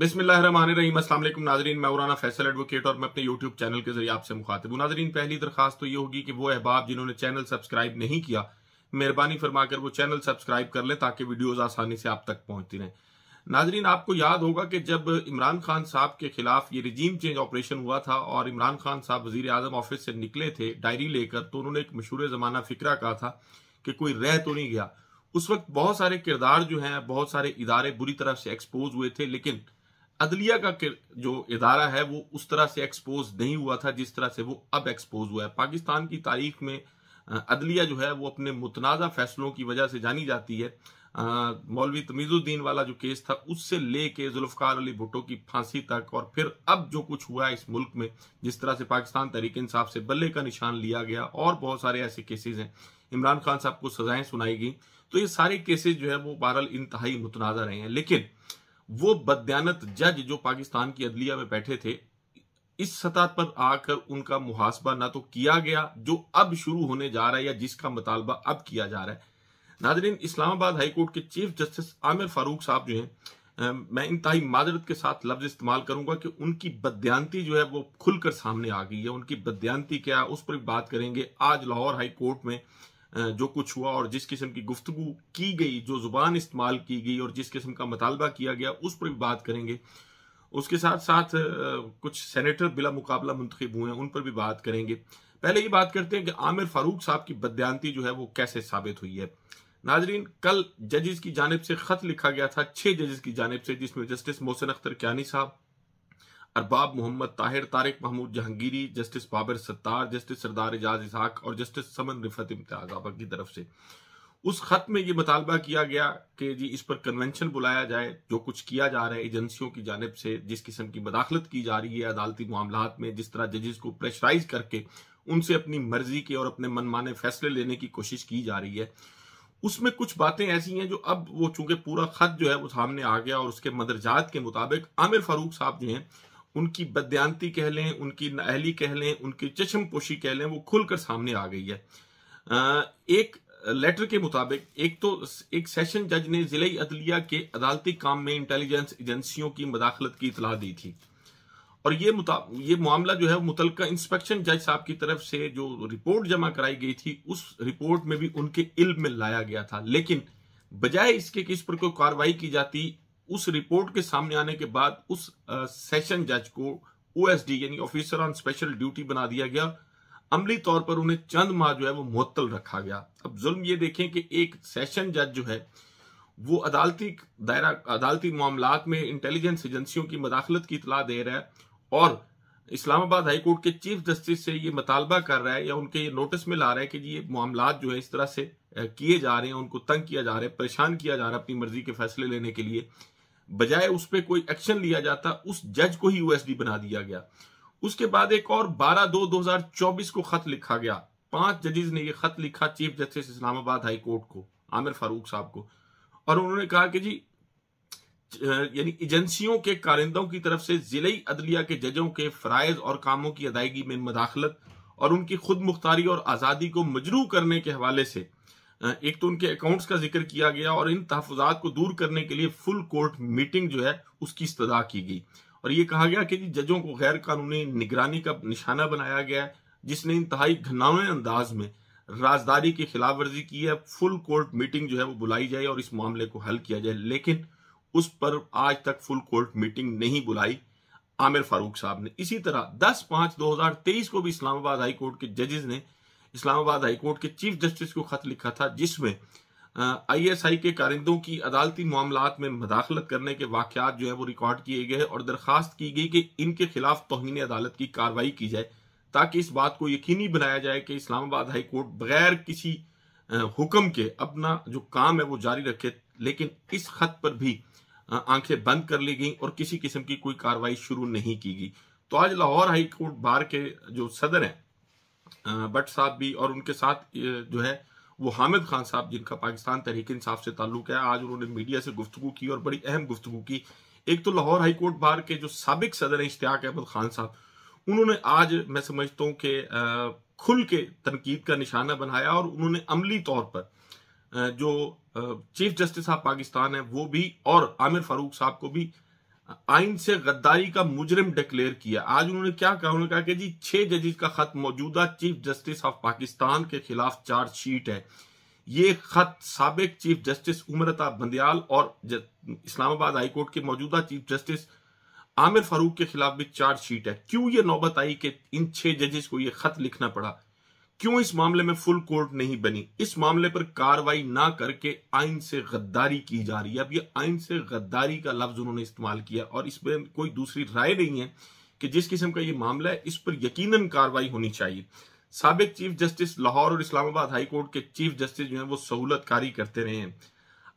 बिस्मिल्लाम नाजरीन मैं उराना फैसल एडवोकेट और मैं अपने यूट्यूब चैनल के जरिए आपसे मुखातिब नाजरीन पहली दरखास्त तो ये होगी कि वो अहबाब जिन्होंने चैनल सब्सक्राइब नहीं किया मेहरबानी फरमाकर वो चैनल सब्सक्राइब कर लें ताकि वीडियोज आसानी से आप तक पहुंचती रहें नाजरीन आपको याद होगा कि जब इमरान खान साहब के खिलाफ ये रिजीम चेंज ऑपरेशन हुआ था और इमरान खान साहब वजीर आजम ऑफिस से निकले थे डायरी लेकर तो उन्होंने एक मशहूर ज़माना फिक्रा कहा था कि कोई रह तो नहीं गया उस वक्त बहुत सारे किरदार जो हैं बहुत सारे इदारे बुरी तरह से एक्सपोज हुए थे लेकिन अदलिया का जो इदारा है वो उस तरह से एक्सपोज नहीं हुआ था जिस तरह से वो अब एक्सपोज हुआ है पाकिस्तान की तारीख में अदलिया जो है वो अपने मुतनाजा फैसलों की वजह से जानी जाती है मौलवी तमीज़ुद्दीन वाला जो केस था उससे लेके जुल्फ़ार अली भुट्टो की फांसी तक और फिर अब जो कुछ हुआ है इस मुल्क में जिस तरह से पाकिस्तान तहरीक इंसाफ से बल्ले का निशान लिया गया और बहुत सारे ऐसे केसेज हैं इमरान खान साहब को सजाएं सुनाई गई तो ये सारे केसेज जो है वो बहरहाल इंतहाई मुतनाज़ा रहे हैं लेकिन वो बदयानत जज जो पाकिस्तान की अदलिया में बैठे थे इस सतह पर आकर उनका मुहासबा ना तो किया गया जो अब शुरू होने जा रहा है या जिसका मुतालबा अब किया जा रहा है नाजरीन इस्लामाबाद हाईकोर्ट के चीफ जस्टिस आमिर फारूक साहब जो हैं मैं इंतहाई माजरत के साथ लफ्ज इस्तेमाल करूंगा कि उनकी बदयांती जो है वो खुलकर सामने आ गई है उनकी बदयांती क्या उस पर बात करेंगे आज लाहौर हाईकोर्ट में जो कुछ हुआ और जिस किस्म की गुफ्तु की गई जो ज़ुबान इस्तेमाल की गई और जिस किस्म का मतालबा किया गया उस पर भी बात करेंगे उसके साथ साथ कुछ सेनेटर बिला मुकाबला मुंतब हुए हैं उन पर भी बात करेंगे पहले ये बात करते हैं कि आमिर फारूक साहब की बदयांती जो है वो कैसे साबित हुई है नाजरीन कल जजेस की जानब से खत लिखा गया था छह जजेस की जानब से जिसमें जस्टिस मोहसिन अख्तर क्यानी साहब अरबाब मोहम्मद ताहिर तारिक महमूद जहांगीरी जस्टिस बाबर सत्तार जस्टिस सरदार एजाज इसहाक और जस्टिस समन रिफत इम्तियाजाबा की तरफ से उस खत में ये मुतालबा किया गया कि जी इस पर कन्वेंशन बुलाया जाए जो कुछ किया जा रहा है एजेंसियों की जानब से जिस किस्म की मदाखलत की जा रही है अदालती मामला में जिस तरह जजेस को प्रेशराइज करके उनसे अपनी मर्जी के और अपने मनमाने फैसले लेने की कोशिश की जा रही है उसमें कुछ बातें ऐसी हैं जो अब वो चूंकि पूरा खत जो है वो सामने आ गया और उसके मदरजात के मुताबिक आमिर फारूक साहब जो हैं उनकी बद्यांती कह लें उनकी नाहली कह लें उनकी चश्म पोशी कह लें वो खुलकर सामने आ गई है एक लेटर के मुताबिक एक तो एक सेशन जज ने जिले अदलिया के अदालती काम में इंटेलिजेंस एजेंसियों की मदाखलत की इतला दी थी और ये ये मामला जो है मुतल इंस्पेक्शन जज साहब की तरफ से जो रिपोर्ट जमा कराई गई थी उस रिपोर्ट में भी उनके इल्म में लाया गया था लेकिन बजाय इसके कि इस पर कोई कार्रवाई की जाती उस रिपोर्ट के सामने आने के बाद उस सेशन जज को ओएसडी यानी ऑफिसर ऑन स्पेशल ड्यूटी बना दिया गया अमली तौर पर उन्हें चंद माह जो है वो मुअत्तल रखा गया अब जुल्म ये देखें कि एक सेशन जज जो है वो अदालती दायरा अदालती मामला में इंटेलिजेंस एजेंसियों की मदाखलत की इतला दे रहा है और इस्लामाबाद हाईकोर्ट के चीफ जस्टिस से ये मुतालबा कर रहा है या उनके ये नोटिस में ला रहा है कि ये मामला जो है इस तरह से किए जा रहे हैं उनको तंग किया जा रहा है परेशान किया जा रहा है अपनी मर्जी के फैसले लेने के लिए बजाय उस पर कोई एक्शन लिया जाता उस जज को ही यूएसडी बना दिया गया उसके बाद एक और 12 दो 2024 को खत लिखा गया पांच जजेज ने यह खत लिखा chief justice Islamabad high court को आमिर फारूक साहब को और उन्होंने कहा कि जी यानी एजेंसियों के कारिंदों की तरफ से जिले अदलिया के जजों के फ़राइज और कामों की अदायगी में मदाखलत और उनकी खुद मुख्तारी और आज़ादी को मजरू करने के हवाले से एक तो उनके अकाउंट्स का जिक्र किया गया और इन तहफात को दूर करने के लिए फुल कोर्ट मीटिंग जो है उसकी इस्तः की गई और ये कहा गया कि जजों को गैर कानूनी निगरानी का निशाना बनाया गया है जिसने इंतहाई घनावे अंदाज में राजदारी की खिलाफ वर्जी की है फुल कोर्ट मीटिंग जो है वो बुलाई जाए और इस मामले को हल किया जाए लेकिन उस पर आज तक फुल कोर्ट मीटिंग नहीं बुलाई आमिर फारूक साहब ने इसी तरह 10 पांच 2023 को भी इस्लामाबाद हाई कोर्ट के जजेस ने इस्लामाबाद हाईकोर्ट के चीफ जस्टिस को खत लिखा था जिसमें आईएसआई के कारिंदों की अदालती मामला में मदाखलत करने के वाकत जो है वो रिकॉर्ड किए गए और दरखास्त की गई कि इनके खिलाफ तोहनी अदालत की कार्रवाई की जाए ताकि इस बात को यकीनी बनाया जाए कि इस्लामाबाद हाई कोर्ट बगैर किसी हुक्म के अपना जो काम है वो जारी रखे लेकिन इस खत पर भी आंखें बंद कर ली गई और किसी किस्म की कोई कार्रवाई शुरू नहीं की गई तो आज लाहौर हाई कोर्ट बार के जो सदर हैं बट साहब भी और उनके साथ जो है वो हामिद खान साहब जिनका पाकिस्तान तहरीक इंसाफ से ताल्लुक है आज उन्होंने मीडिया से गुफ्तु की और बड़ी अहम गुफ्तु की एक तो लाहौर हाईकोर्ट बार के जो सबक सदर इश्तियाक अहमद खान साहब उन्होंने आज मैं समझता हूँ कि खुल के तनकीद का निशाना बनाया और उन्होंने अमली तौर पर जो चीफ जस्टिस ऑफ पाकिस्तान है वो भी और आमिर फारूक साहब को भी आइन से गद्दारी का मुजरिम डिक्लेयर किया आज उन्होंने क्या कहा उन्होंने कहा कि जी छह जजेस का खत मौजूदा चीफ जस्टिस ऑफ पाकिस्तान के खिलाफ चार्जशीट है ये खत सबक चीफ जस्टिस उमरता बंदयाल और इस्लामाबाद हाईकोर्ट के मौजूदा चीफ जस्टिस आमिर फारूक के खिलाफ भी चार्जशीट है क्यों ये नौबत आई कि इन छह जजेस को यह खत लिखना पड़ा क्यों इस मामले में फुल कोर्ट नहीं बनी इस मामले पर कार्रवाई ना करके आइन से गद्दारी की जा रही है अब ये आइन से गद्दारी का लफ्ज उन्होंने इस्तेमाल किया और इसमें कोई दूसरी राय नहीं है कि जिस किस्म का ये मामला है इस पर यकीनन कार्रवाई होनी चाहिए सबक चीफ जस्टिस लाहौर और इस्लामाबाद हाई कोर्ट के चीफ जस्टिस जो है वो सहूलत कारी करते रहे हैं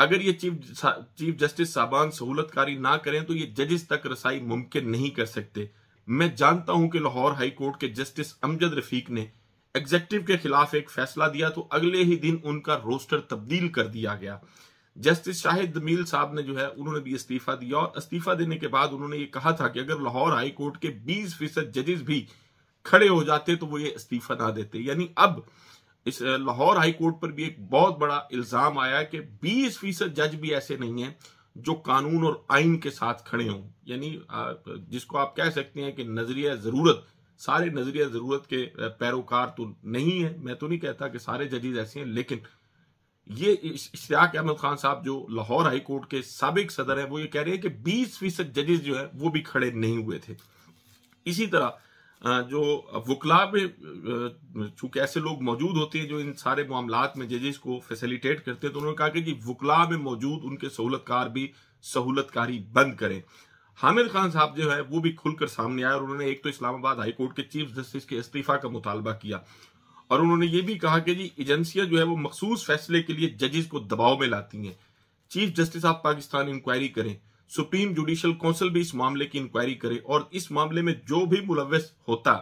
अगर ये चीफ चीफ जस्टिस साहबान सहूलत कारी ना करें तो ये जजेस तक रसाई मुमकिन नहीं कर सकते मैं जानता हूं कि लाहौर हाईकोर्ट के जस्टिस अमजद रफीक ने एग्जेक्टिव के खिलाफ एक फैसला दिया तो अगले ही दिन उनका रोस्टर तब्दील कर दिया गया जस्टिस शाहिद मील साहब ने जो है उन्होंने भी इस्तीफा दिया और इस्तीफा देने के बाद उन्होंने ये कहा था कि अगर लाहौर हाई कोर्ट के 20 फीसद जजेस भी खड़े हो जाते तो वो ये इस्तीफा ना देते यानी अब इस लाहौर हाई कोर्ट पर भी एक बहुत बड़ा इल्जाम आया कि 20 फीसद जज भी ऐसे नहीं है जो कानून और आइन के साथ खड़े हों यानी जिसको आप कह सकते हैं कि नजरिया जरूरत सारे नजरिया ज़रूरत के पैरोकार तो नहीं है मैं तो नहीं कहता कि सारे जजेज ऐसे हैं लेकिन ये इश्तियाक अहमद खान साहब जो लाहौर हाई कोर्ट के सबक सदर हैं वो ये कह रहे हैं कि बीस फीसद जजेज जो है वो भी खड़े नहीं हुए थे इसी तरह जो वकला में चूंकि ऐसे लोग मौजूद होते हैं जो इन सारे मामला में जजेस को फैसिलिटेट करते हैं तो उन्होंने कहा कि जी वकला में मौजूद उनके सहूलतकार भी सहूलतकारी बंद करें हामिद खान साहब जो है वो भी खुलकर सामने आए और उन्होंने एक तो इस्लामाबाद हाईकोर्ट के चीफ जस्टिस के इस्तीफा का मुतालबा किया और उन्होंने ये भी कहा कि जी एजेंसियां जो है वो मखसूस फैसले के लिए जजेस को दबाव में लाती हैं chief justice of Pakistan inquiry करें सुप्रीम जुडिशियल काउंसिल भी इस मामले की इंक्वायरी करे और इस मामले में जो भी मुलवस होता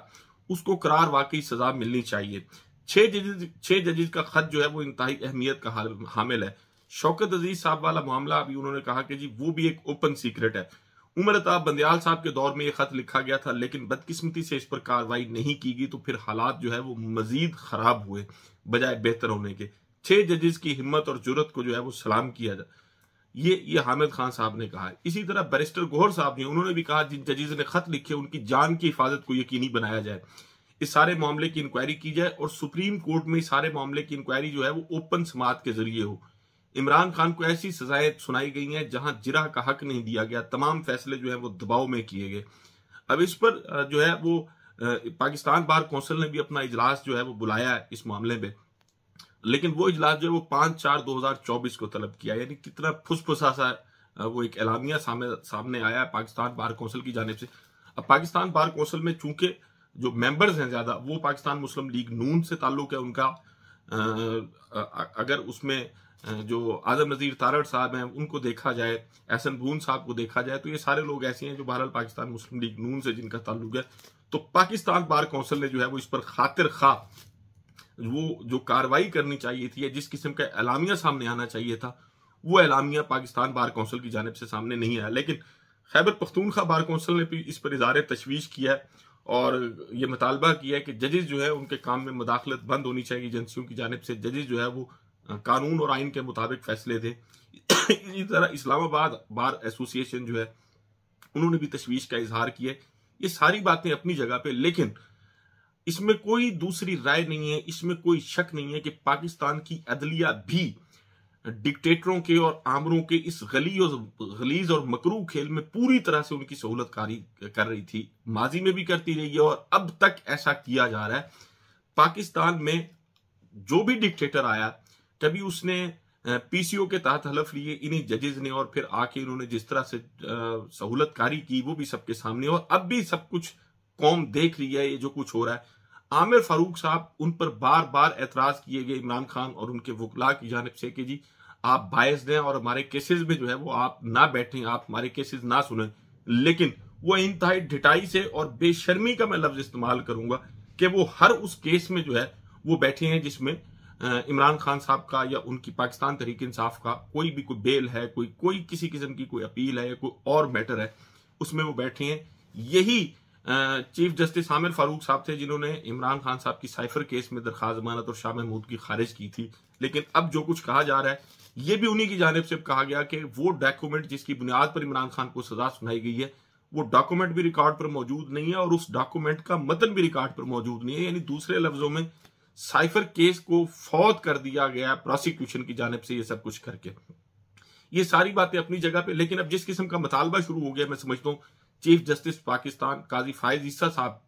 उसको करार वाकई सजा मिलनी चाहिए छह जजेज छह जजेज का खत जो है वो इंतहाई अहमियत का हामिल है शौकत अजीज साहब वाला मामला अभी उन्होंने कहा कि जी वो भी एक ओपन सीक्रेट है उमर अताब बंदयाल साहब के दौर में यह खत लिखा गया था लेकिन बदकिस्मती से इस पर कार्रवाई नहीं की गई तो फिर हालात जो है वो मजीद खराब हुए बजाय बेहतर होने के छह जजेस की हिम्मत और जरूरत को जो है वो सलाम किया जाए ये ये हामिद खान साहब ने कहा इसी तरह बैरिस्टर गोहर साहब ने उन्होंने भी कहा जिन जजेज ने खत लिखे उनकी जान की हिफाजत को यकीनी बनाया जाए इस सारे मामले की इंक्वायरी की जाए और सुप्रीम कोर्ट में इस सारे मामले की इंक्वायरी जो है वो ओपन समात के जरिए हो इमरान खान को ऐसी सजाएं सुनाई गई हैं जहां जिरा का हक नहीं दिया गया तमाम फैसले जो है वो दबाव में किए गए अब इस पर जो है वो पाकिस्तान बार कौंसिल ने भी अपना इजलास जो है वो बुलाया है इस मामले में लेकिन वो इजलास जो है वो पांच चार दो हजार चौबीस को तलब किया यानी कितना फुसफुसा सा वो एक ऐलानिया सामने सामने आया है पाकिस्तान बार कौंसिल की जानब से अब पाकिस्तान बार कौंसिल में चूंकि जो मेंबर्स हैं ज़्यादा वो पाकिस्तान मुस्लिम लीग नून से ताल्लुक है उनका अगर उसमें जो आजम नज़ीर तारड़ साहब हैं उनको देखा जाए एहसन भून साहब को देखा जाए तो ये सारे लोग ऐसे हैं जो बहरहाल पाकिस्तान मुस्लिम लीग नून से जिनका ताल्लुक है तो पाकिस्तान बार कौंसिल ने जो है वो इस पर खातिर खा वो जो कार्रवाई करनी चाहिए थी या जिस किस्म का एलामिया सामने आना चाहिए था वो एलामिया पाकिस्तान बार कौंसिल की जानब से सामने नहीं आया लेकिन खैबर पख्तूनखा बार कौंसिल ने भी इस पर इजार तशवीश किया है और ये मुतालबा किया है कि जजेस जो है उनके काम में मुदाखलत बंद होनी चाहिए एजेंसियों की जानब से जजेज जो है वो कानून और आइन के मुताबिक फैसले दें इसी तरह इस्लामाबाद बार एसोसिएशन जो है उन्होंने भी तशवीश का इजहार किया ये सारी बातें अपनी जगह पे लेकिन इसमें कोई दूसरी राय नहीं है इसमें कोई शक नहीं है कि पाकिस्तान की अदलिया भी डिक्टेटरों के और आमरों के इस गली और गलीज और मकरू खेल में पूरी तरह से उनकी सहूलत कारी कर रही थी माजी में भी करती रही है और अब तक ऐसा किया जा रहा है पाकिस्तान में जो भी डिक्टेटर आया कभी उसने पीसीओ के तहत हलफ लिए इन्हीं जजेज ने और फिर आके इन्होंने जिस तरह से सहूलतकारी की वो भी सबके सामने और अब भी सब कुछ कौम देख रही है ये जो कुछ हो रहा है आमिर फारूक साहब उन पर बार बार एतराज किए गए इमरान खान और उनके वकला की जानब से कि जी आप बायस दें और हमारे केसेस में जो है वो आप ना बैठे आप हमारे केसेस ना सुने लेकिन वो इंतहाई ढिटाई से और बेशर्मी का मैं लफ्ज इस्तेमाल करूंगा कि वो हर उस केस में जो है वो बैठे हैं जिसमें इमरान खान साहब का या उनकी पाकिस्तान तहरीक इंसाफ का कोई भी कोई बेल है कोई कोई किसी किस्म की कोई अपील है या कोई और मैटर है उसमें वो बैठे हैं यही चीफ जस्टिस हामिर फारूक साहब थे जिन्होंने इमरान खान साहब की साइफर केस में दरख्वास्त जमानत और शाह महमूद की खारिज की थी लेकिन अब जो कुछ कहा जा रहा है ये भी उन्हीं की जानब से कहा गया कि वो डॉक्यूमेंट जिसकी बुनियाद पर इमरान खान को सजा सुनाई गई है वो डॉक्यूमेंट भी रिकॉर्ड पर मौजूद नहीं है और उस डॉक्यूमेंट का मतन भी रिकॉर्ड पर मौजूद नहीं है यानी दूसरे लफ्जों में साइफर केस को फौत कर दिया गया प्रोसिक्यूशन की जानब से ये सब कुछ करके ये सारी बातें अपनी जगह पे लेकिन अब जिस किस्म का मतालबा शुरू हो गया मैं समझता हूँ चीफ जस्टिस पाकिस्तान काजी फायज ईसा साहब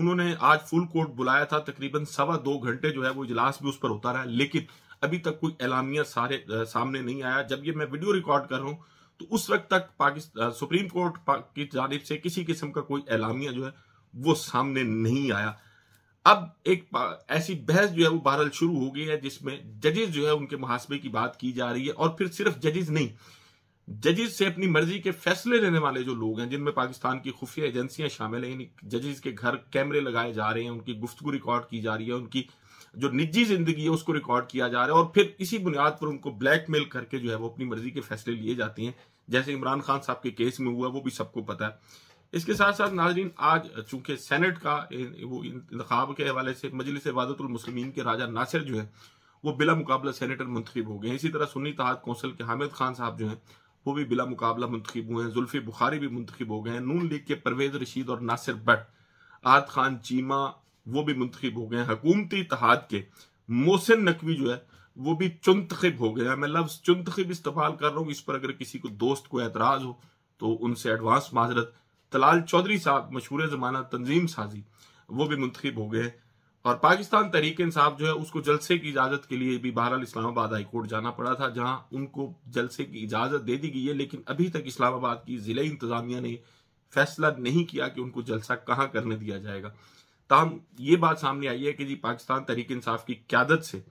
उन्होंने आज फुल कोर्ट बुलाया था तकरीबन सवा दो घंटे जो है वो इजलास भी उस पर होता रहा लेकिन अभी तक कोई एलामिया सारे आ, सामने नहीं आया जब ये मैं वीडियो रिकॉर्ड कर रहा हूँ तो उस वक्त तक पाकिस्तान सुप्रीम कोर्ट की जानब से किसी किस्म का कोई एलामिया जो है वो सामने नहीं आया अब एक ऐसी बहस जो है वो बहरल शुरू हो गई है जिसमें जजेस जो है उनके मुहासबे की बात की जा रही है और फिर सिर्फ जजेस नहीं जजेस से अपनी मर्जी के फैसले लेने वाले जो लोग हैं जिनमें पाकिस्तान की खुफिया एजेंसियां शामिल हैं जजेज जजेस के घर कैमरे लगाए जा रहे हैं उनकी गुफ्तगु रिकॉर्ड की जा रही है उनकी जो निजी जिंदगी है उसको रिकॉर्ड किया जा रहा है और फिर इसी बुनियाद पर उनको ब्लैकमेल करके जो है वो अपनी मर्जी के फैसले लिए जाते हैं जैसे इमरान खान साहब के केस में हुआ वो भी सबको पता है इसके साथ साथ नाजरीन आज चूंकि सेनेट का वो इंतब के हवाले से मजलिस वादतुलमसलमिन के राजा नासिर जो है वो बिला मुकाबला सैनेटर मंतखब हो गए हैं इसी तरह सुन्नी तहत कौंसिल के हामिद खान साहब जो हैं वो भी बिला मुकाबला मंतखब हुए हैं जुल्फी बुखारी भी मंतखब हो गए हैं नून लीग के परवेज रशीद और नासिर भट्ट आद खान चीमा वो भी मंतखब हो गए हैं हकूमती तहत के मोहसिन नकवी जो है वो भी चुनतखब हो हैं मैं लफ्ज़ चुनतखब इस्तेमाल कर रहा हूँ इस पर अगर किसी को दोस्त को एतराज़ हो तो उनसे एडवांस माजरत तलाल चौधरी साहब मशहूर जमाना तंजीम साजी वो भी मुंतखब हो गए और पाकिस्तान तहरीक इंसाफ जो है उसको जलसे की इजाजत के लिए भी बहरहाल इस्लामाबाद हाईकोर्ट जाना पड़ा था जहां उनको जलसे की इजाजत दे दी गई है लेकिन अभी तक इस्लामाबाद की जिले इंतजामिया ने फैसला नहीं किया कि उनको जलसा कहाँ करने दिया जाएगा ताहम ये बात सामने आई है कि जी पाकिस्तान तहरीक इंसाफ की क्यादत से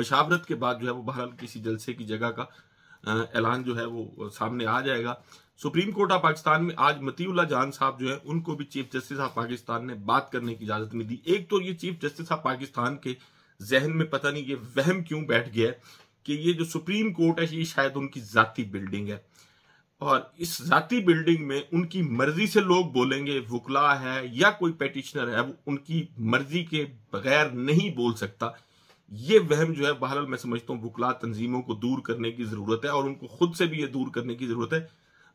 मशावरत के बाद जो है वो बहरहाल किसी जलसे की जगह का ऐलान जो है वो सामने आ जाएगा सुप्रीम कोर्ट ऑफ पाकिस्तान में आज मतीउल्ला जान साहब जो है उनको भी चीफ जस्टिस ऑफ पाकिस्तान ने बात करने की इजाजत नहीं दी एक तो ये चीफ जस्टिस ऑफ पाकिस्तान के जहन में पता नहीं ये वहम क्यों बैठ गया कि ये जो सुप्रीम कोर्ट है ये शायद उनकी जाति बिल्डिंग है और इस जाति बिल्डिंग में उनकी मर्जी से लोग बोलेंगे वकला है या कोई पेटिशनर है वो उनकी मर्जी के बगैर नहीं बोल सकता ये वहम जो है बहरहाल मैं समझता हूँ वकला तंजीमों को दूर करने की जरूरत है और उनको खुद से भी ये दूर करने की जरूरत है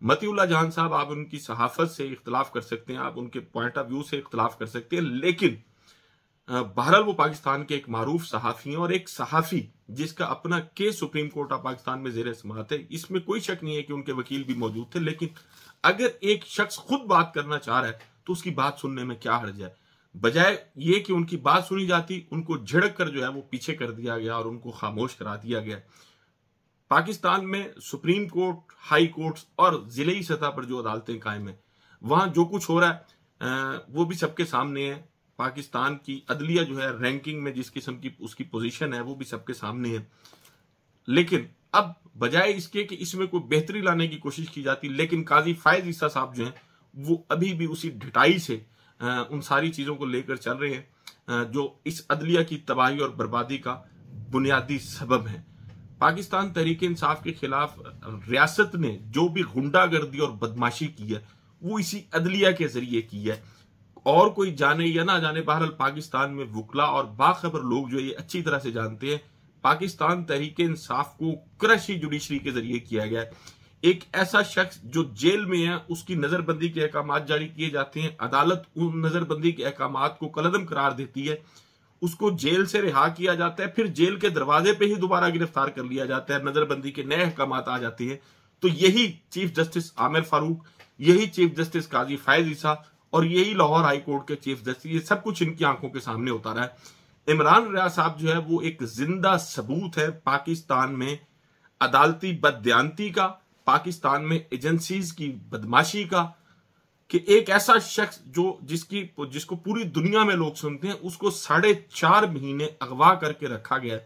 मतीउल्ला जहान साहब आप उनकी सहाफत से इख्तलाफ कर सकते हैं आप उनके पॉइंट ऑफ व्यू से इख्तलाफ कर सकते हैं लेकिन बहरहाल वो पाकिस्तान के एक मारूफ सहाफ़ी हैं और एक सहाफ़ी जिसका अपना case supreme court of Pakistan में जेर समात है इसमें कोई शक नहीं है कि उनके वकील भी मौजूद थे लेकिन अगर एक शख्स खुद बात करना चाह रहा है तो उसकी बात सुनने में क्या हर्ज है बजाय ये कि उनकी बात सुनी जाती उनको झिड़क कर जो है वो पीछे कर दिया गया और उनको खामोश करा दिया गया पाकिस्तान में सुप्रीम कोर्ट हाई कोर्ट और जिले ही सतह पर जो अदालतें कायम है वहां जो कुछ हो रहा है वो भी सबके सामने है पाकिस्तान की अदलिया जो है रैंकिंग में जिस किस्म की उसकी पोजीशन है वो भी सबके सामने है लेकिन अब बजाय इसके कि इसमें कोई बेहतरी लाने की कोशिश की जाती लेकिन काजी फायज ईसा साहब जो हैं वो अभी भी उसी ढिटाई से उन सारी चीज़ों को लेकर चल रहे हैं जो इस अदलिया की तबाही और बर्बादी का बुनियादी सबब है पाकिस्तान तहरीक इंसाफ के खिलाफ रियासत ने जो भी गुंडागर्दी और बदमाशी की है वो इसी अदलिया के जरिए की है और कोई जाने या ना जाने बहरहाल पाकिस्तान में वकला और बाखबर लोग जो ये अच्छी तरह से जानते हैं पाकिस्तान तहरीक इंसाफ को क्रश ही जुडिशरी के जरिए किया गया एक ऐसा शख्स जो जेल में है उसकी नजरबंदी के अहकाम जारी किए जाते हैं अदालत उन नजरबंदी के अहकाम को कलदम करार देती है उसको जेल से रिहा किया जाता है फिर जेल के दरवाजे पे ही दोबारा गिरफ्तार कर लिया जाता है नजरबंदी के नए अहकाम आ जाते हैं तो यही चीफ जस्टिस आमिर फारूक यही चीफ जस्टिस काजी फायज ईसा और यही लाहौर हाई कोर्ट के चीफ जस्टिस ये सब कुछ इनकी आंखों के सामने होता रहा है इमरान रिया साहब जो है वो एक जिंदा सबूत है पाकिस्तान में अदालती बदयांती का पाकिस्तान में एजेंसीज की बदमाशी का कि एक ऐसा शख्स जो जिसकी जिसको पूरी दुनिया में लोग सुनते हैं उसको साढ़े चार महीने अगवा करके रखा गया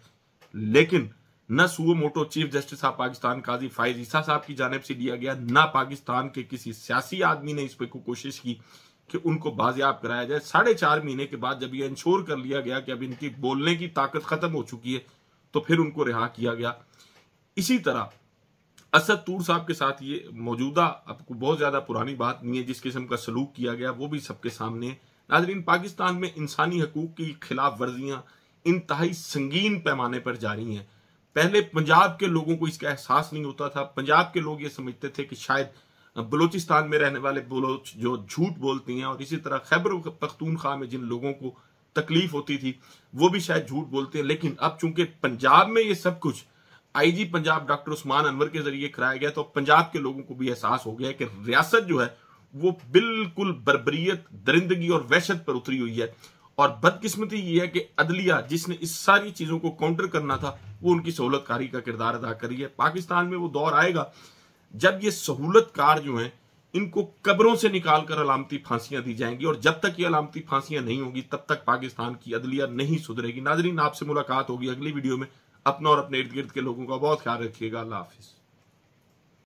लेकिन न suo motu chief justice of Pakistan Qazi Faez Isa साहब की जानब से लिया गया न पाकिस्तान के किसी सियासी आदमी ने इस पर कोशिश की कि उनको बाजियाब कराया जाए साढ़े चार महीने के बाद जब ये इंश्योर कर लिया गया कि अब इनकी बोलने की ताकत खत्म हो चुकी है तो फिर उनको रिहा किया गया इसी तरह असद तूर साहब के साथ ये मौजूदा आपको बहुत ज्यादा पुरानी बात नहीं है जिस किस्म का सलूक किया गया वो भी सबके सामने नाजरीन पाकिस्तान में इंसानी हकूक की खिलाफ वर्जियां इंतहाई संगीन पैमाने पर जारी हैं पहले पंजाब के लोगों को इसका एहसास नहीं होता था पंजाब के लोग ये समझते थे कि शायद बलोचिस्तान में रहने वाले बलोच जो झूठ बोलते हैं और इसी तरह खैबर पख्तूनख्वा में जिन लोगों को तकलीफ होती थी वो भी शायद झूठ बोलते हैं लेकिन अब चूंकि पंजाब में ये सब कुछ आईजी पंजाब डॉक्टर उस्मान अनवर के जरिए कराया गया तो पंजाब के लोगों को भी एहसास हो गया कि रियासत जो है वो बिल्कुल बरबरीत दरिंदगी और वहशत पर उतरी हुई है और बदकिस्मती ये है कि अदलिया जिसने इस सारी चीज़ों को काउंटर करना था वो उनकी सहूलत कारी का किरदार अदा करी है पाकिस्तान में वो दौर आएगा जब ये सहूलत कार जो है इनको कब्रों से निकालकर अलामती फांसियां दी जाएंगी और जब तक ये अलामती फांसियां नहीं होगी तब तक पाकिस्तान की अदलिया नहीं सुधरेगी नाजरीन आपसे मुलाकात होगी अगली वीडियो में अपना और अपने इर्द गिर्द के लोगों का बहुत ख्याल रखिएगा अल्लाह हाफिज़